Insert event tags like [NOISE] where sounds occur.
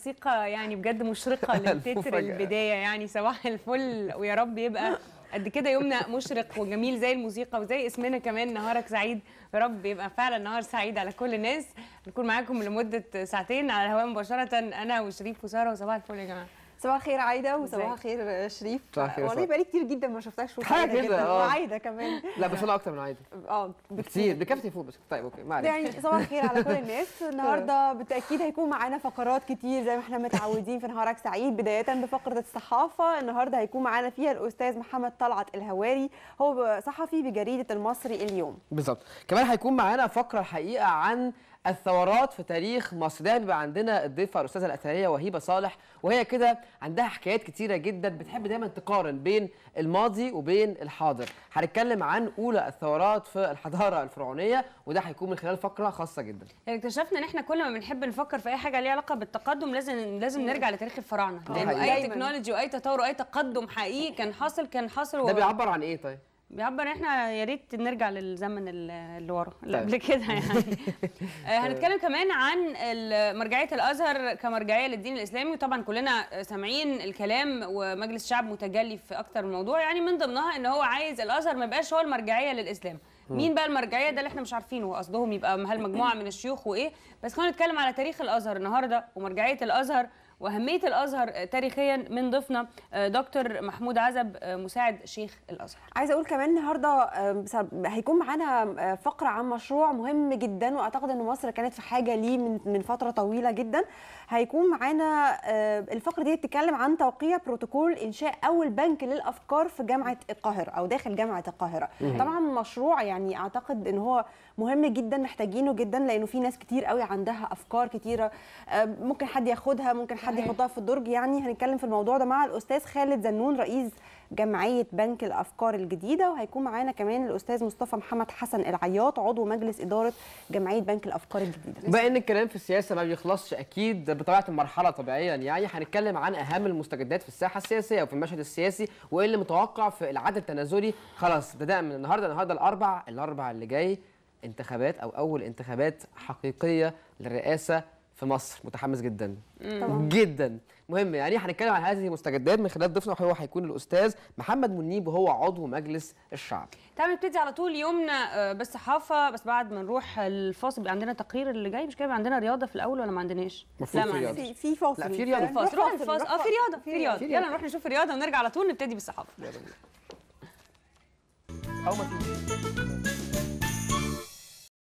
موسيقى يعني بجد مشرقه [LAUGHS] للتتر البدايه يعني صباح الفل ويا رب يبقى قد كده يومنا مشرق وجميل زي الموسيقى وزي اسمنا كمان نهارك سعيد يا رب يبقى فعلا نهار سعيد على كل الناس نكون معاكم لمده ساعتين على الهواء مباشره انا وشريف وساره وصباح الفل يا جماعه صباح الخير عايده وصباح الخير شريف صباح الخير والله بقالي كتير جدا ما شفتهاش حاجه كده اه. وعايده كمان لا بس انا اكتر من عايده اه بكتير بكفتي فوق بس طيب اوكي معلش يعني صباح الخير على كل الناس [LAUGHS] النهارده بالتاكيد هيكون معانا فقرات كتير زي ما احنا متعودين في نهارك سعيد بدايه بفقره الصحافه النهارده هيكون معانا فيها الاستاذ محمد طلعت الهواري هو صحفي بجريده المصري اليوم بالظبط كمان هيكون معانا فقره حقيقه عن الثورات في تاريخ مصر ده بيبقى عندنا الضيفه الاستاذه الاثريه وهيبه صالح وهي كده عندها حكايات كتيره جدا بتحب دايما تقارن بين الماضي وبين الحاضر هنتكلم عن اولى الثورات في الحضاره الفرعونيه وده هيكون من خلال فقره خاصه جدا يعني اكتشفنا ان احنا كل ما بنحب نفكر في اي حاجه ليها علاقه بالتقدم لازم لازم نرجع لتاريخ الفراعنه آه، لان اي تكنولوجي واي تطور واي تقدم حقيقي كان حاصل كان حاصل ده بيعبر عن ايه طيب يعبر احنا يا ريت نرجع للزمن اللي ورا اللي طيب. قبل كده يعني [LAUGHS] آه، هنتكلم كمان عن مرجعيه الازهر كمرجعيه للدين الاسلامي وطبعا كلنا سامعين الكلام ومجلس الشعب متجلي في اكتر من موضوع يعني من ضمنها ان هو عايز الازهر ما يبقاش هو المرجعيه للاسلام مين بقى المرجعيه ده اللي احنا مش عارفينه قصدهم يبقى هل مجموعه من الشيوخ وايه بس خلينا نتكلم على تاريخ الازهر النهارده ومرجعيه الازهر واهميه الازهر تاريخيا من ضيفنا آه، دكتور محمود عزب آه، مساعد شيخ الازهر. عايزه اقول كمان النهارده آه، هيكون معانا فقره عن مشروع مهم جدا واعتقد ان مصر كانت في حاجه ليه من من فتره طويله جدا. هيكون معانا الفقره دي بتتكلم عن توقيع بروتوكول انشاء اول بنك للافكار في جامعه القاهره او داخل جامعه القاهره. طبعا مشروع يعني اعتقد ان هو مهم جدا محتاجينه جدا لانه في ناس كتير قوي عندها افكار كتيره ممكن حد ياخدها ممكن حد حد يحطها في الدرج يعني هنتكلم في الموضوع ده مع الاستاذ خالد زنون رئيس جمعيه بنك الافكار الجديده وهيكون معانا كمان الاستاذ مصطفى محمد حسن العياط عضو مجلس اداره جمعيه بنك الافكار الجديده بما ان الكلام في السياسه ما بيخلصش اكيد بطبيعه المرحله طبيعيا يعني هنتكلم عن اهم المستجدات في الساحه السياسيه وفي المشهد السياسي وايه اللي متوقع في العدد التنازلي خلاص ابتداء من النهارده النهارده الاربع الاربع اللي جاي انتخابات او اول انتخابات حقيقيه للرئاسه في مصر متحمس جدا طبعا. جدا مهم يعني هنتكلم عن هذه المستجدات من خلال ضيفنا وهو هيكون الاستاذ محمد منيب وهو عضو مجلس الشعب تعال نبتدي على طول يومنا آه، بالصحافه بس بعد ما نروح الفاصل بيبقى عندنا تقرير اللي جاي مش كده عندنا رياضه في الاول ولا ما عندناش لا ما في, فاصل لا في رياضه في فاصل الفاصل اه في رياضه في رياضه يلا نروح نشوف الرياضه ونرجع على طول نبتدي بالصحافه يلا او ما